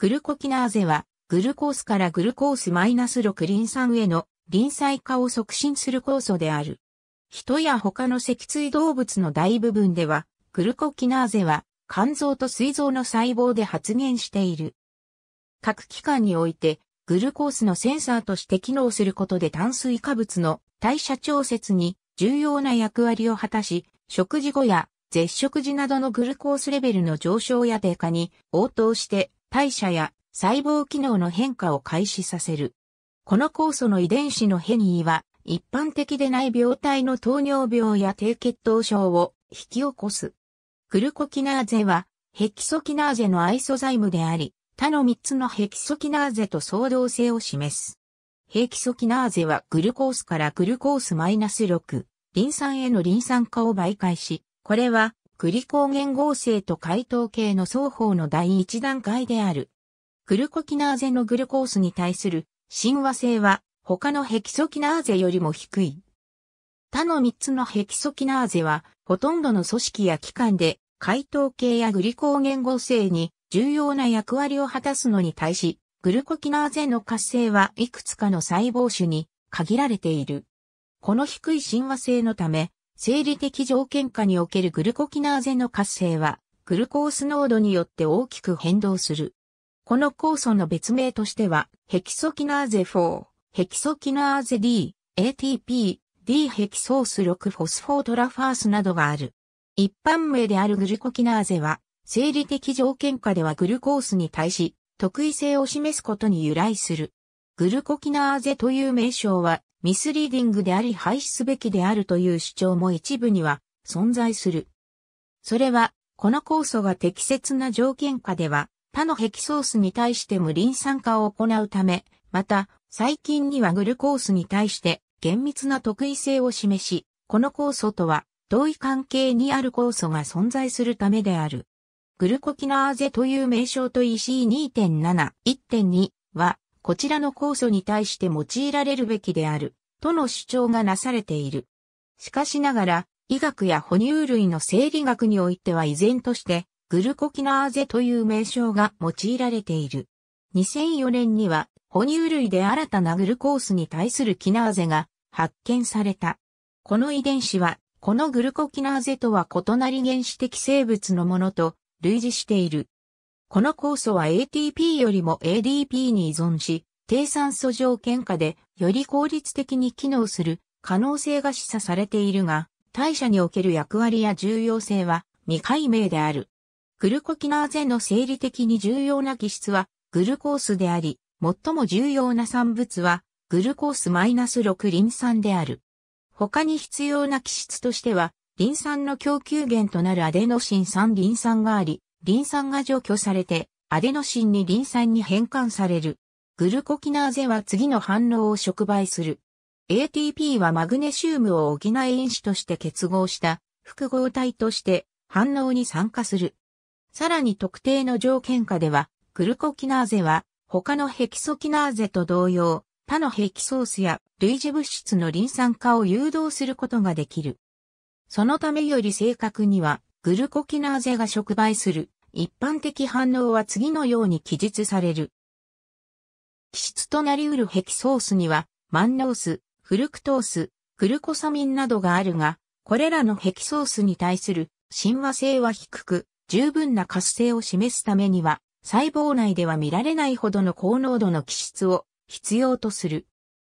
グルコキナーゼは、グルコースからグルコース -6 リン酸へのリン化を促進する酵素である。人や他の脊椎動物の大部分では、グルコキナーゼは、肝臓と膵臓の細胞で発現している。各機関において、グルコースのセンサーとして機能することで炭水化物の代謝調節に重要な役割を果たし、食事後や絶食時などのグルコースレベルの上昇や低下に応答して代謝や細胞機能の変化を開始させる。この酵素の遺伝子の変異は、一般的でない病態の糖尿病や低血糖症を引き起こす。クルコキナーゼは、ヘキソキナーゼのアイソザイムであり、他の3つのヘキソキナーゼと相同性を示す。ヘキソキナーゼはグルコースからグルコース -6、リン酸へのリン酸化を媒介し、これはクリゲ原合成と解糖系の双方の第一段階である。グルコキナーゼのグルコースに対する親和性は他のヘキソキナーゼよりも低い。他の3つのヘキソキナーゼはほとんどの組織や器官で解糖系やグリコーゲン合成に重要な役割を果たすのに対し、グルコキナーゼの活性はいくつかの細胞種に限られている。この低い親和性のため、生理的条件下におけるグルコキナーゼの活性は、グルコース濃度によって大きく変動する。この酵素の別名としては、ヘキソキナーゼ4、ヘキソキナーゼ D、ATP、D ヘキソース6フォスフォートラファースなどがある。一般名であるグルコキナーゼは、生理的条件下ではグルコースに対し、特異性を示すことに由来する。グルコキナーゼという名称は、ミスリーディングであり廃止すべきであるという主張も一部には存在する。それは、この酵素が適切な条件下では、他のヘキソースに対して無リン酸化を行うため、また、最近にはグルコースに対して厳密な特異性を示し、この酵素とは同意関係にある酵素が存在するためである。グルコキナーゼという名称と EC2.7、1.2はこちらの酵素に対して用いられるべきである、との主張がなされている。しかしながら、医学や哺乳類の生理学においては依然として、グルコキナーゼという名称が用いられている。2004年には、哺乳類で新たなグルコースに対するキナーゼが発見された。この遺伝子は、このグルコキナーゼとは異なり原始的生物のものと類似している。この酵素は ATP よりも ADP に依存し、低酸素条件下でより効率的に機能する可能性が示唆されているが、代謝における役割や重要性は未解明である。グルコキナーゼの生理的に重要な基質はグルコースであり、最も重要な産物はグルコース -6 リン酸である。他に必要な基質としては、リン酸の供給源となるアデノシン3リン酸があり、リン酸が除去されて、アデノシンにリン酸に変換される。グルコキナーゼは次の反応を触媒する。ATP はマグネシウムを補い因子として結合した複合体として反応に参加する。さらに特定の条件下では、グルコキナーゼは他のヘキソキナーゼと同様、他のヘキソースや類似物質のリン酸化を誘導することができる。そのためより正確にはグルコキナーゼが触媒する一般的反応は次のように記述される。基質となり得るヘキソースには、マン万ース、フルクトース、グルコサミンなどがあるが、これらのヘキソースに対する親和性は低く、十分な活性を示すためには、細胞内では見られないほどの高濃度の基質を必要とする。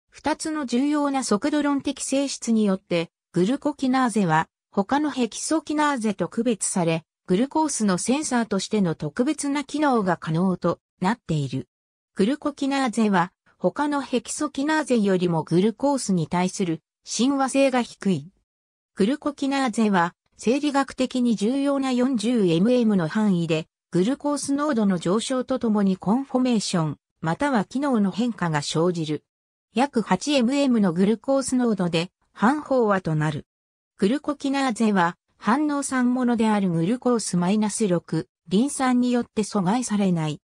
二つの重要な速度論的性質によって、グルコキナーゼは他のヘキソキナーゼと区別され、グルコースのセンサーとしての特別な機能が可能となっている。グルコキナーゼは他のヘキソキナーゼよりもグルコースに対する親和性が低い。グルコキナーゼは生理学的に重要な 40mm の範囲でグルコース濃度の上昇とともにコンフォメーション、または機能の変化が生じる。約 8mm のグルコース濃度で半飽和となる。グルコキナーゼは、反応酸ものであるグルコース -6、リン酸によって阻害されない。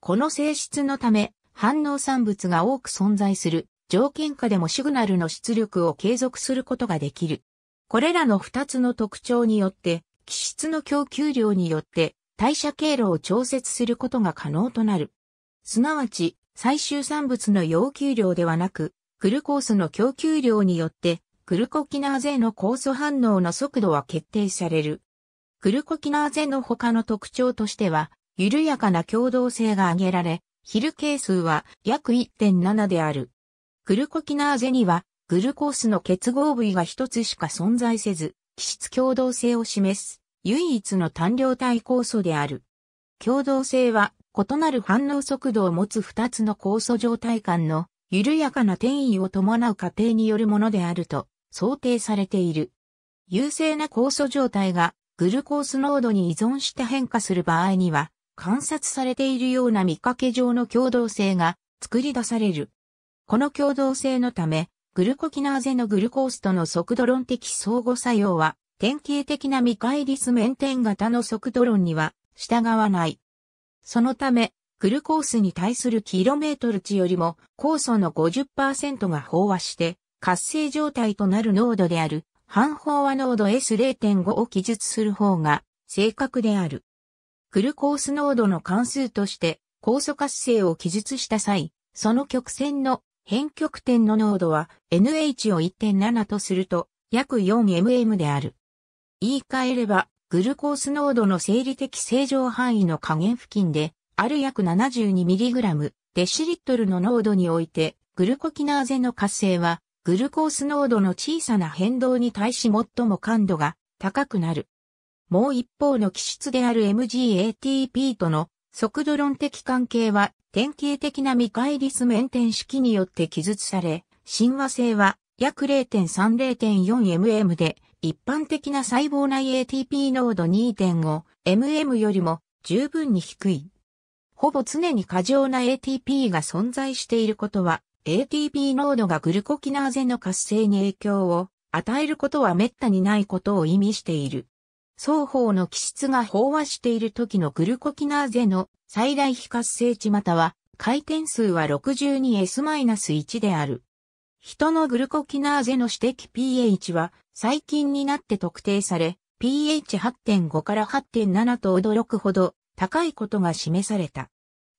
この性質のため、反応産物が多く存在する、条件下でもシグナルの出力を継続することができる。これらの2つの特徴によって、気質の供給量によって代謝経路を調節することが可能となる。すなわち、最終産物の要求量ではなく、グルコースの供給量によってグルコキナーゼの酵素反応の速度は決定される。グルコキナーゼの他の特徴としては、緩やかな共同性が挙げられ、ヒル係数は約1.7である。グルコキナーゼには、グルコースの結合部位が一つしか存在せず、基質共同性を示す、唯一の単量体酵素である。共同性は、異なる反応速度を持つ二つの酵素状態間の緩やかな転移を伴う過程によるものであると想定されている。優勢な酵素状態がグルコース濃度に依存して変化する場合には、観察されているような見かけ上の共同性が作り出される。この共同性のため、グルコキナーゼのグルコースとの速度論的相互作用は、典型的な未解立面点型の速度論には従わない。そのため、グルコースに対するキロメートル値よりも酵素の50%が飽和して活性状態となる濃度である半飽和濃度 S0.5 を記述する方が正確である。グルコース濃度の関数として酵素活性を記述した際、その曲線の変曲点の濃度は NH を1.7とすると約 4mm である。言い換えれば、グルコース濃度の生理的正常範囲の下限付近で、ある約 72mg デシリットルの濃度において、グルコキナーゼの活性はグルコース濃度の小さな変動に対し最も感度が高くなる。もう一方の基質である MgATP との速度論的関係は典型的な未解立面点式によって記述され、親和性は約 0.3-0.4mm で一般的な細胞内 ATP 濃度 2.5mm よりも十分に低い。ほぼ常に過剰な ATP が存在していることは ATP 濃度がグルコキナーゼの活性に影響を与えることは滅多にないことを意味している。双方の気質が飽和している時のグルコキナーゼの最大非活性値または回転数は 62S-1 である。人のグルコキナーゼの指摘 pH は最近になって特定され、pH8.5 から8.7と驚くほど高いことが示された。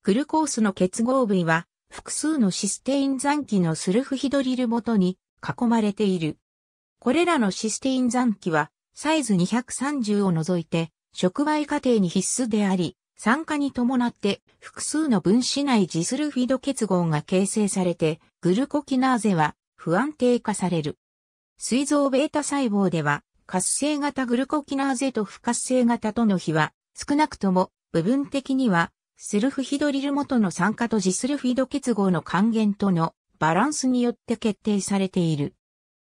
グルコースの結合部位は複数のシステイン残機のスルフヒドリル元に囲まれている。これらのシステイン残機は、サイズ230を除いて、触媒過程に必須であり、酸化に伴って複数の分子内ジスルフィド結合が形成されて、グルコキナーゼは不安定化される。膵臓 β 細胞では、活性型グルコキナーゼと不活性型との比は、少なくとも部分的にはセルフヒドリル元の酸化とジスルフィド結合の還元とのバランスによって決定されている。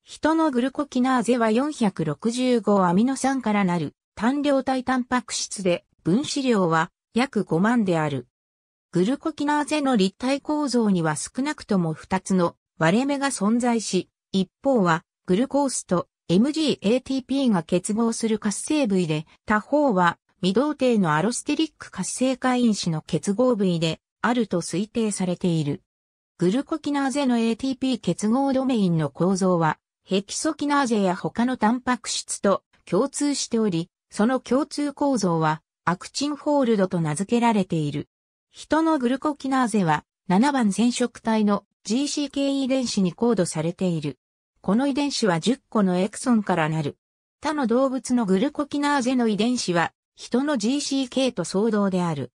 人のグルコキナーゼは465アミノ酸からなる単量体タンパク質で分子量は約5万である。グルコキナーゼの立体構造には少なくとも2つの割れ目が存在し、一方はグルコースと MGATP が結合する活性部位で、他方は未同定のアロステリック活性化因子の結合部位であると推定されている。グルコキナーゼの ATP 結合ドメインの構造は、ヘキソキナーゼや他のタンパク質と共通しており、その共通構造は、アクチンホールドと名付けられている。人のグルコキナーゼは、7番染色体の GCK 遺伝子にコードされている。この遺伝子は10個のエクソンからなる。他の動物のグルコキナーゼの遺伝子は人の GCK と相同である。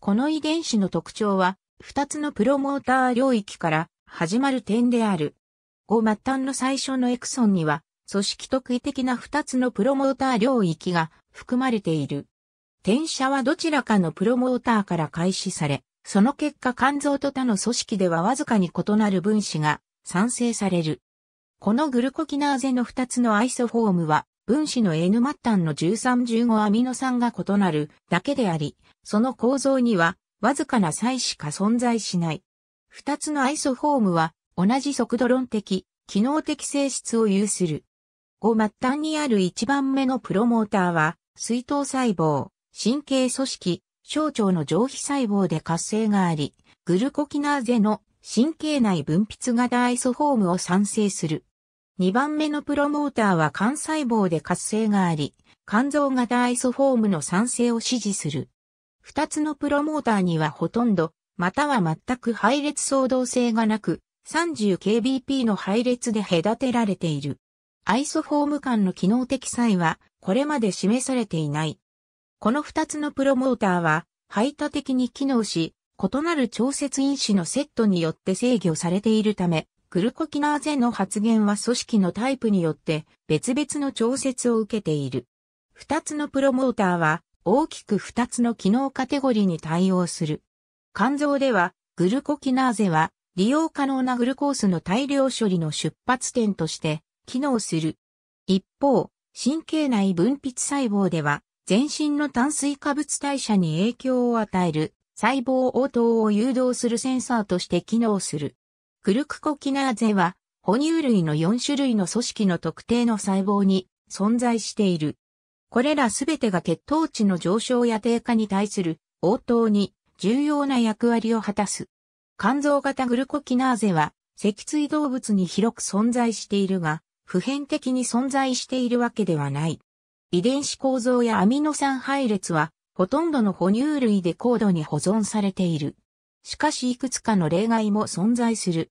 この遺伝子の特徴は、二つのプロモーター領域から始まる点である。5末端の最初のエクソンには、組織特異的な二つのプロモーター領域が含まれている。転写はどちらかのプロモーターから開始され、その結果肝臓と他の組織ではわずかに異なる分子が産生される。このグルコキナーゼの2つのアイソフォームは分子の N 末端の1315アミノ酸が異なるだけであり、その構造にはわずかな差しか存在しない。二つのアイソフォームは同じ速度論的、機能的性質を有する。5末端にある1番目のプロモーターは、水筒細胞、神経組織、小腸の上皮細胞で活性があり、グルコキナーゼの神経内分泌型アイソフォームを産生する。2番目のプロモーターは幹細胞で活性があり、肝臓型アイソフォームの酸性を支持する。2つのプロモーターにはほとんど、または全く配列相動性がなく、30kbp の配列で隔てられている。アイソフォーム間の機能的差異は、これまで示されていない。この2つのプロモーターは、排他的に機能し、異なる調節因子のセットによって制御されているため、グルコキナーゼの発現は組織のタイプによって別々の調節を受けている。二つのプロモーターは大きく二つの機能カテゴリーに対応する。肝臓ではグルコキナーゼは利用可能なグルコースの大量処理の出発点として機能する。一方、神経内分泌細胞では全身の炭水化物代謝に影響を与える細胞応答を誘導するセンサーとして機能する。グルクコキナーゼは、哺乳類の4種類の組織の特定の細胞に存在している。これらすべてが血糖値の上昇や低下に対する応答に重要な役割を果たす。肝臓型グルコキナーゼは、脊椎動物に広く存在しているが、普遍的に存在しているわけではない。遺伝子構造やアミノ酸配列は、ほとんどの哺乳類で高度に保存されている。しかしいくつかの例外も存在する。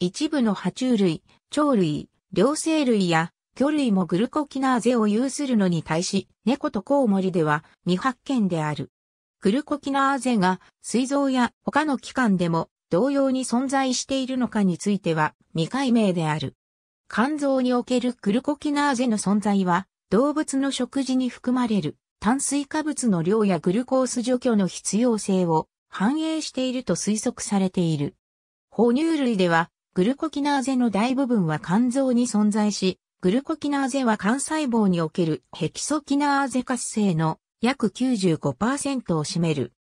一部の爬虫類、鳥類、両生類や魚類もグルコキナーゼを有するのに対し、猫とコウモリでは未発見である。グルコキナーゼが膵臓や他の器官でも同様に存在しているのかについては未解明である。肝臓におけるグルコキナーゼの存在は動物の食事に含まれる炭水化物の量やグルコース除去の必要性を反映していると推測されている。哺乳類では、グルコキナーゼの大部分は肝臓に存在し、グルコキナーゼは肝細胞におけるヘキソキナーゼ活性の約95%を占める。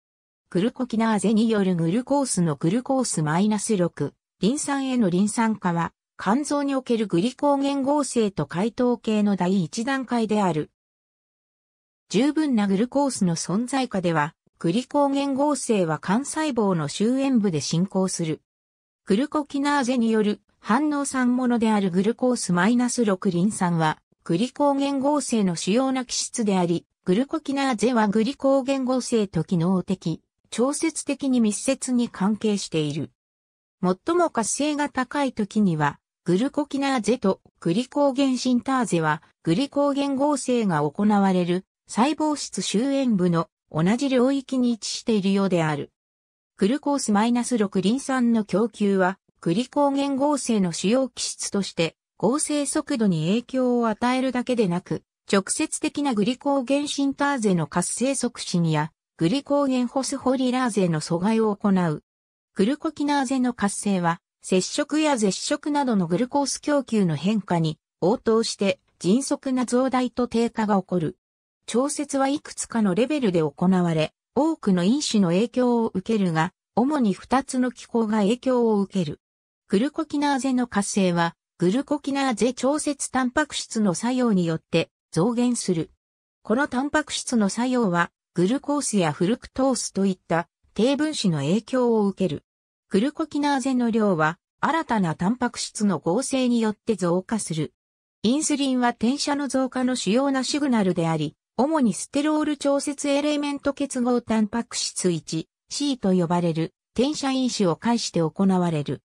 グルコキナーゼによるグルコースのグルコースマイナス -6、リン酸へのリン酸化は、肝臓におけるグリコーゲン合成と解糖系の第一段階である。十分なグルコースの存在下では、グリコーゲン合成は幹細胞の周縁部で進行する。グルコキナーゼによる反応酸物であるグルコース -6 リン酸は、グリコーゲン合成の主要な基質であり、グルコキナーゼはグリコーゲン合成と機能的、調節的に密接に関係している。最も活性が高い時には、グルコキナーゼとグリコーゲンシンターゼは、グリコーゲン合成が行われる細胞質周縁部の同じ領域に位置しているようである。グルコース -6 リン酸の供給は、グリコーゲン合成の主要基質として、合成速度に影響を与えるだけでなく、直接的なグリコーゲンシンターゼの活性促進や、グリコーゲンホスホリラーゼの阻害を行う。グルコキナーゼの活性は、接触や絶食などのグルコース供給の変化に応答して迅速な増大と低下が起こる。調節はいくつかのレベルで行われ、多くの因子の影響を受けるが、主に2つの機構が影響を受ける。グルコキナーゼの活性は、グルコキナーゼ調節タンパク質の作用によって増減する。このタンパク質の作用は、グルコースやフルクトースといった低分子の影響を受ける。グルコキナーゼの量は、新たなタンパク質の合成によって増加する。インスリンは転写の増加の主要なシグナルであり、主にステロール調節エレメント結合タンパク質 1C と呼ばれる転写因子を介して行われる。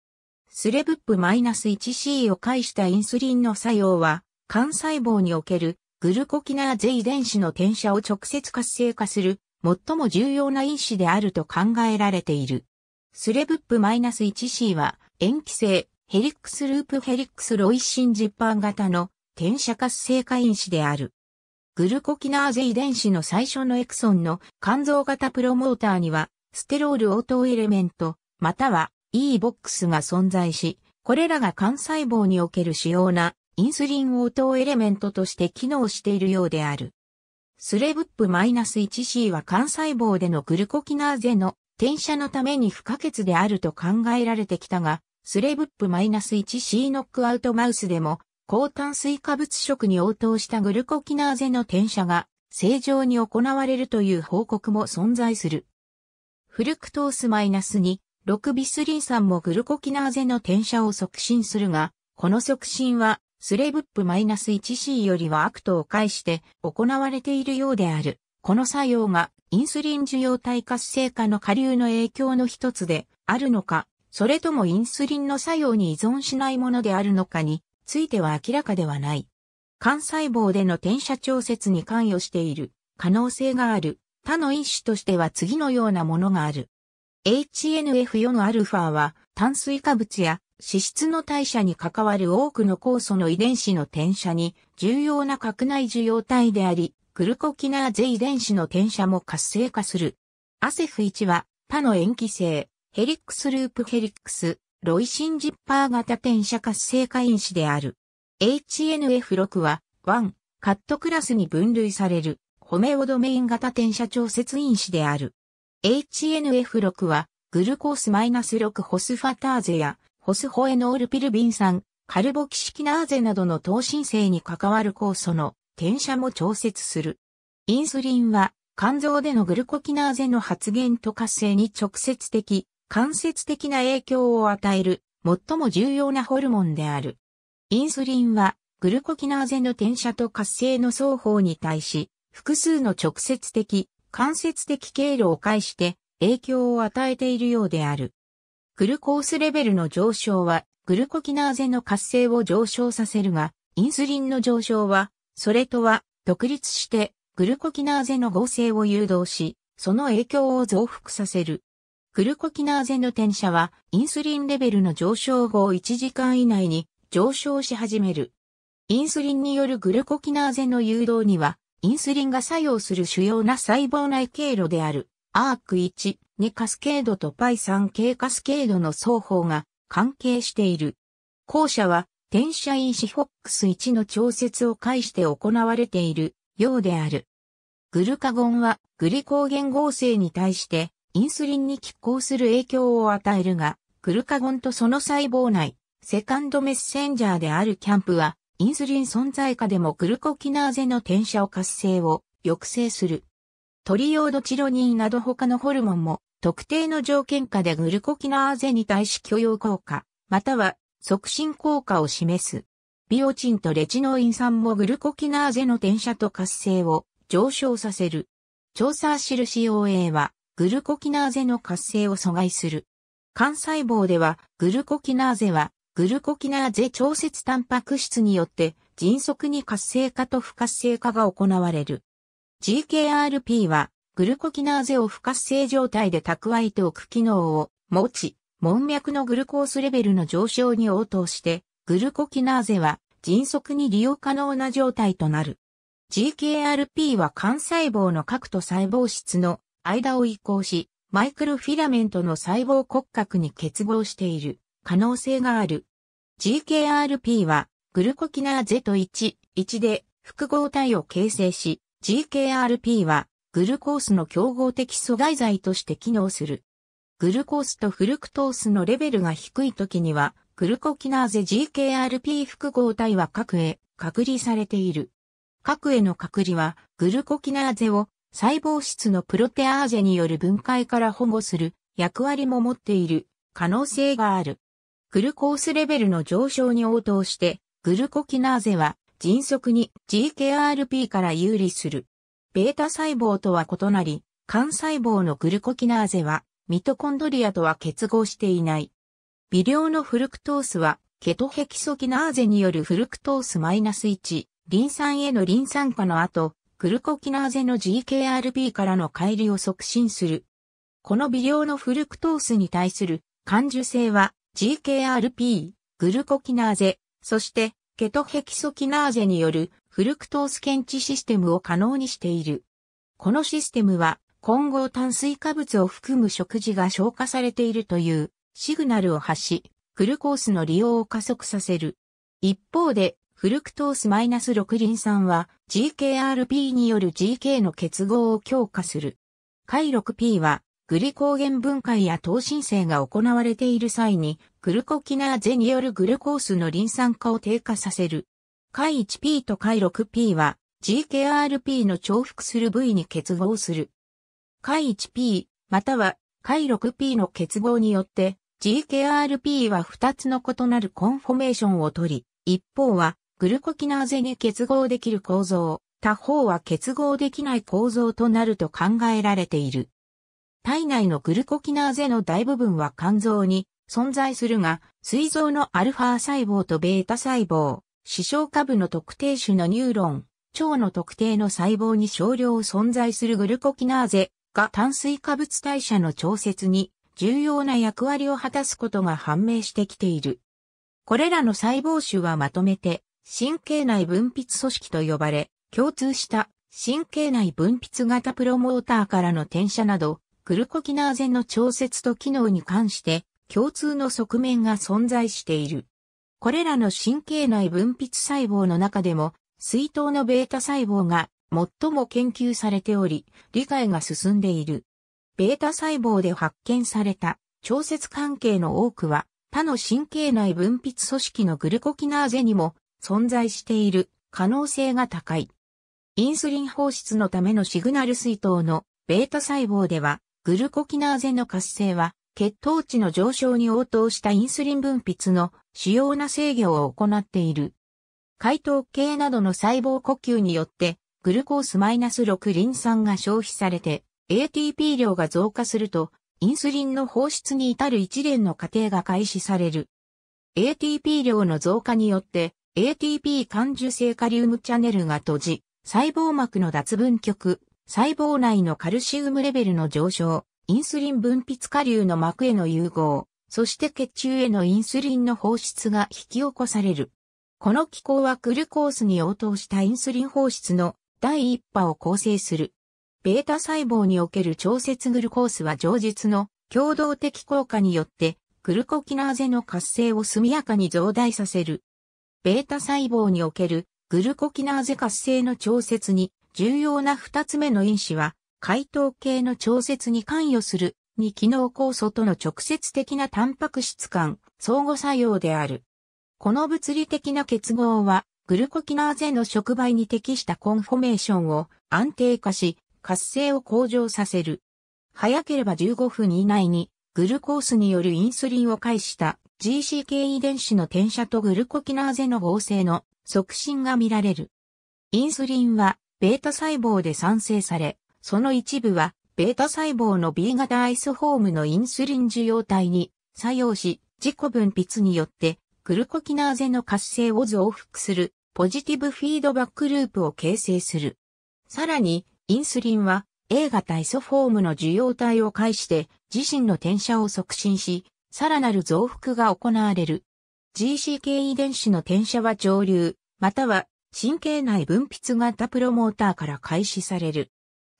スレブップ -1C を介したインスリンの作用は、幹細胞におけるグルコキナーゼ遺伝子の転写を直接活性化する最も重要な因子であると考えられている。スレブップ -1C は塩基性ヘリックスループヘリックスロイシンジッパー型の転写活性化因子である。グルコキナーゼ遺伝子の最初のエクソンの肝臓型プロモーターには、ステロール応答エレメント、または E-box が存在し、これらが肝細胞における主要なインスリン応答エレメントとして機能しているようである。スレブップ -1C は肝細胞でのグルコキナーゼの転写のために不可欠であると考えられてきたが、スレブップ -1C ノックアウトマウスでも高炭水化物食に応答したグルコキナーゼの転写が正常に行われるという報告も存在する。フルクトースマイナス2、6ビスリン酸もグルコキナーゼの転写を促進するが、この促進はスレブップマイナス -1C よりはアクトを介して行われているようである。この作用がインスリン受容体活性化の下流の影響の一つであるのか、それともインスリンの作用に依存しないものであるのかについては明らかではない。幹細胞での転写調節に関与している可能性がある他の一種としては次のようなものがある。HNF4 のアルファは炭水化物や脂質の代謝に関わる多くの酵素の遺伝子の転写に重要な核内受容体であり、グルコキナーゼ遺伝子の転写も活性化する。アセフ1は他の塩基性、ヘリックスループヘリックス、ロイシンジッパー型転写活性化因子である。HNF6 は、1、カットクラスに分類される、ホメオドメイン型転写調節因子である。HNF6 は、グルコースマイナス -6 ホスファターゼや、ホスホエノールピルビン酸、カルボキシキナーゼなどの糖新生に関わる酵素の転写も調節する。インスリンは、肝臓でのグルコキナーゼの発現と活性に直接的、間接的な影響を与える最も重要なホルモンである。インスリンはグルコキナーゼの転写と活性の双方に対し、複数の直接的、間接的経路を介して影響を与えているようである。グルコースレベルの上昇は、グルコキナーゼの活性を上昇させるが、インスリンの上昇は、それとは独立して、グルコキナーゼの合成を誘導し、その影響を増幅させる。グルコキナーゼの転写は、インスリンレベルの上昇後1時間以内に上昇し始める。インスリンによるグルコキナーゼの誘導には、インスリンが作用する主要な細胞内経路である、アーク1、2カスケードとパイ 3K カスケードの双方が関係している。後者は、転写因子ォックス1の調節を介して行われているようである。グルカゴンはグリコーゲン合成に対してインスリンに拮抗する影響を与えるが、グルカゴンとその細胞内、セカンドメッセンジャーであるキャンプは、インスリン存在下でもグルコキナーゼの転写を活性を抑制する。トリオードチロニンなど他のホルモンも特定の条件下でグルコキナーゼに対し許容効果、または促進効果を示す。ビオチンとレチノイン酸もグルコキナーゼの転写と活性を上昇させる。調査印 COA はグルコキナーゼの活性を阻害する。幹細胞では、グルコキナーゼは、グルコキナーゼ調節タンパク質によって、迅速に活性化と不活性化が行われる。GKRP は、グルコキナーゼを不活性状態で蓄えておく機能を持ち、門脈のグルコースレベルの上昇に応答して、グルコキナーゼは迅速に利用可能な状態となる。GKRP は肝細胞の核と細胞質の間を移行し、マイクロフィラメントの細胞骨格に結合している可能性がある。GKRP はグルコキナーゼと1、1で複合体を形成し、GKRP はグルコースの競合的阻害剤として機能する。グルコースとフルクトースのレベルが低い時には、グルコキナーゼ GKRP 複合体は核へ隔離されている。核への隔離は、グルコキナーゼを細胞質のプロテアーゼによる分解から保護する役割も持っている可能性がある。グルコースレベルの上昇に応答して、グルコキナーゼは迅速に GKRP から有利する。ベータ細胞とは異なり、肝細胞のグルコキナーゼはミトコンドリアとは結合していない。微量のフルクトースはケトヘキソキナーゼによるフルクトース -1、リン酸へのリン酸化の後、グルコキナーゼの GKRP からの乖離を促進する。この微量のフルクトースに対する感受性は GKRP、グルコキナーゼ、そしてケトヘキソキナーゼによるフルクトース検知システムを可能にしている。このシステムは混合炭水化物を含む食事が消化されているというシグナルを発し、グルコースの利用を加速させる。一方でフルクトース -6 リン酸は GKRP による GK の結合を強化する。解 6P はグリコーゲン分解や糖新生が行われている際にグルコキナーゼによるグルコースのリン酸化を低下させる。解 1P と解 6P は GKRP の重複する部位に結合する。解 1P または解 6P の結合によって GKRP は2つの異なるコンフォメーションをとり、一方はグルコキナーゼに結合できる構造、他方は結合できない構造となると考えられている。体内のグルコキナーゼの大部分は肝臓に存在するが、膵臓のアルファ細胞とベータ細胞、視床下部の特定種のニューロン、腸の特定の細胞に少量存在するグルコキナーゼが炭水化物代謝の調節に重要な役割を果たすことが判明してきている。これらの細胞種はまとめて神経内分泌組織と呼ばれ、共通した神経内分泌型プロモーターからの転写など、グルコキナーゼの調節と機能に関して共通の側面が存在している。これらの神経内分泌細胞の中でも、水筒のベータ細胞が最も研究されており、理解が進んでいる。ベータ細胞で発見された調節関係の多くは、他の神経内分泌組織のグルコキナーゼにも存在している可能性が高い。インスリン放出のためのシグナル水筒のベータ細胞では、グルコキナーゼの活性は、血糖値の上昇に応答したインスリン分泌の主要な制御を行っている。解糖系などの細胞呼吸によって、グルコース -6 リン酸が消費されて、ATP 量が増加すると、インスリンの放出に至る一連の過程が開始される。ATP 量の増加によって、ATP 感受性カリウムチャネルが閉じ、細胞膜の脱分極、細胞内のカルシウムレベルの上昇、インスリン分泌下流の膜への融合、そして血中へのインスリンの放出が引き起こされる。この機構はクルコースに応答したインスリン放出の第一波を構成する。ベータ細胞における調節グルコースは上述の共同的効果によってクルコキナーゼの活性を速やかに増大させる。ベータ細胞におけるグルコキナーゼ活性の調節に重要な二つ目の因子は、解糖系の調節に関与するに機能酵素との直接的なタンパク質間相互作用である。この物理的な結合は、グルコキナーゼの触媒に適したコンフォメーションを安定化し、活性を向上させる。早ければ15分以内に、グルコースによるインスリンを介した GCK 遺伝子の転写とグルコキナーゼの合成の促進が見られる。インスリンは、ベータ細胞で産生され、その一部は、ベータ細胞の B 型アイスホームのインスリン受容体に作用し、自己分泌によって、グルコキナーゼの活性を増幅する、ポジティブフィードバックループを形成する。さらに、インスリンは、A 型イソフォームの受容体を介して、自身の転写を促進し、さらなる増幅が行われる。GCK 遺伝子の転写は上流、または神経内分泌型プロモーターから開始される。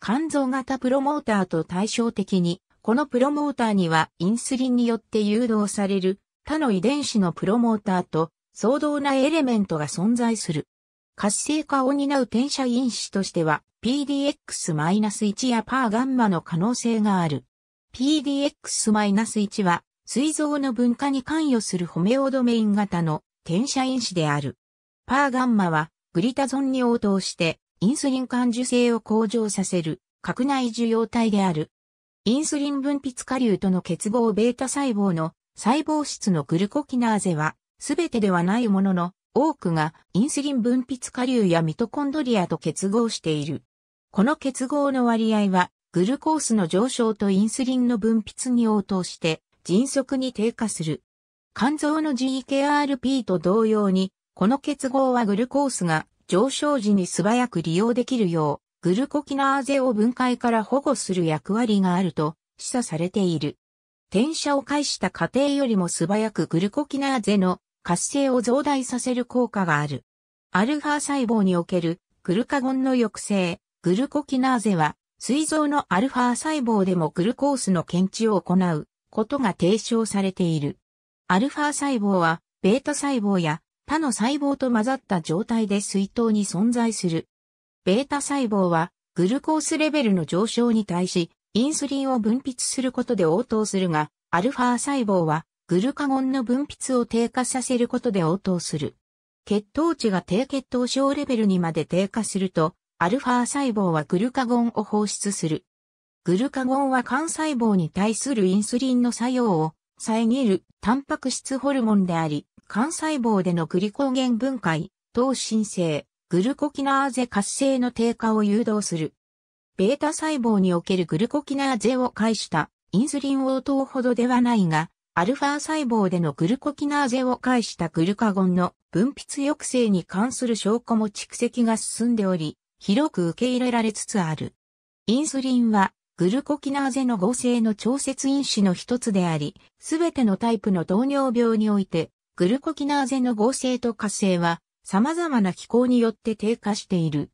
肝臓型プロモーターと対照的に、このプロモーターにはインスリンによって誘導される他の遺伝子のプロモーターと相当なエレメントが存在する。活性化を担う転写因子としては PDX-1 やパーガンマの可能性がある。PDX-1 は膵臓の分化に関与するホメオドメイン型の転写因子である。パーガンマはグリタゾンに応答してインスリン感受性を向上させる核内受容体である。インスリン分泌下流との結合ベータ細胞の細胞質のグルコキナーゼは全てではないものの多くがインスリン分泌下流やミトコンドリアと結合している。この結合の割合はグルコースの上昇とインスリンの分泌に応答して迅速に低下する。肝臓の GKRP と同様に、この結合はグルコースが上昇時に素早く利用できるよう、グルコキナーゼを分解から保護する役割があると示唆されている。転写を介した過程よりも素早くグルコキナーゼの活性を増大させる効果がある。アルファ細胞におけるグルカゴンの抑制、グルコキナーゼは、膵臓のアルファ細胞でもグルコースの検知を行うことが提唱されている。アルファ細胞は、ベータ細胞や他の細胞と混ざった状態で水筒に存在する。ベータ細胞は、グルコースレベルの上昇に対し、インスリンを分泌することで応答するが、アルファ細胞は、グルカゴンの分泌を低下させることで応答する。血糖値が低血糖症レベルにまで低下すると、アルファ細胞はグルカゴンを放出する。グルカゴンは肝細胞に対するインスリンの作用を遮るタンパク質ホルモンであり、肝細胞でのグリコーゲン分解、糖新生、グルコキナーゼ活性の低下を誘導する。ベータ細胞におけるグルコキナーゼを介したインスリン応答ほどではないが、アルファ細胞でのグルコキナーゼを介したグルカゴンの分泌抑制に関する証拠も蓄積が進んでおり、広く受け入れられつつある。インスリンはグルコキナーゼの合成の調節因子の一つであり、すべてのタイプの糖尿病において、グルコキナーゼの合成と活性は様々な機構によって低下している。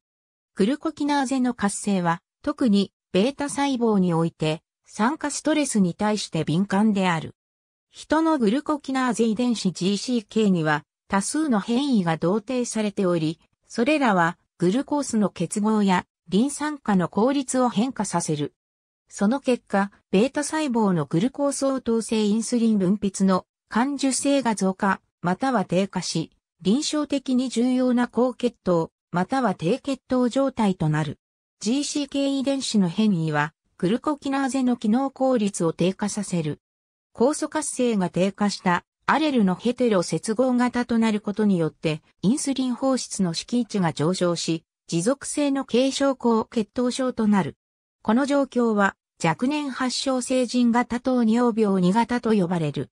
グルコキナーゼの活性は、特にベータ細胞において、酸化ストレスに対して敏感である。人のグルコキナーゼ遺伝子 GCK には多数の変異が同定されており、それらはグルコースの結合やリン酸化の効率を変化させる。その結果、ベータ細胞のグルコース応答性インスリン分泌の感受性が増加、または低下し、臨床的に重要な高血糖、または低血糖状態となる。GCK 遺伝子の変異は、グルコキナーゼの機能効率を低下させる。酵素活性が低下したアレルのヘテロ接合型となることによって、インスリン放出の敷地が上昇し、持続性の軽症高血糖症となる。この状況は、若年発症成人型糖尿病2型と呼ばれる。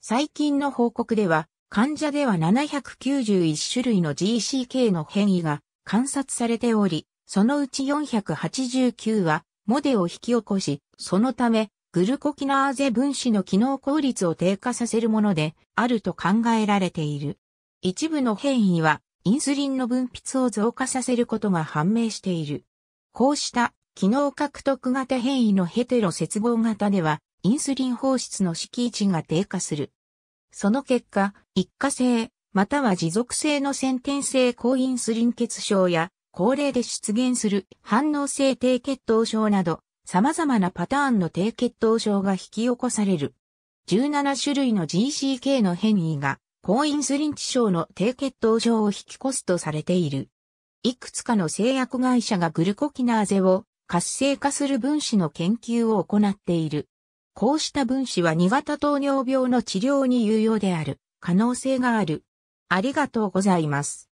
最近の報告では、患者では791種類の GCK の変異が観察されており、そのうち489は、モデを引き起こし、そのため、グルコキナーゼ分子の機能効率を低下させるもので、あると考えられている。一部の変異は、インスリンの分泌を増加させることが判明している。こうした機能獲得型変異のヘテロ接合型では、インスリン放出の敷地が低下する。その結果、一過性、または持続性の先天性高インスリン血症や、高齢で出現する反応性低血糖症など、様々なパターンの低血糖症が引き起こされる。17種類の GCK の変異が、高インスリン致症の低血糖症を引き起こすとされている。いくつかの製薬会社がグルコキナーゼを活性化する分子の研究を行っている。こうした分子は2型糖尿病の治療に有用である可能性がある。ありがとうございます。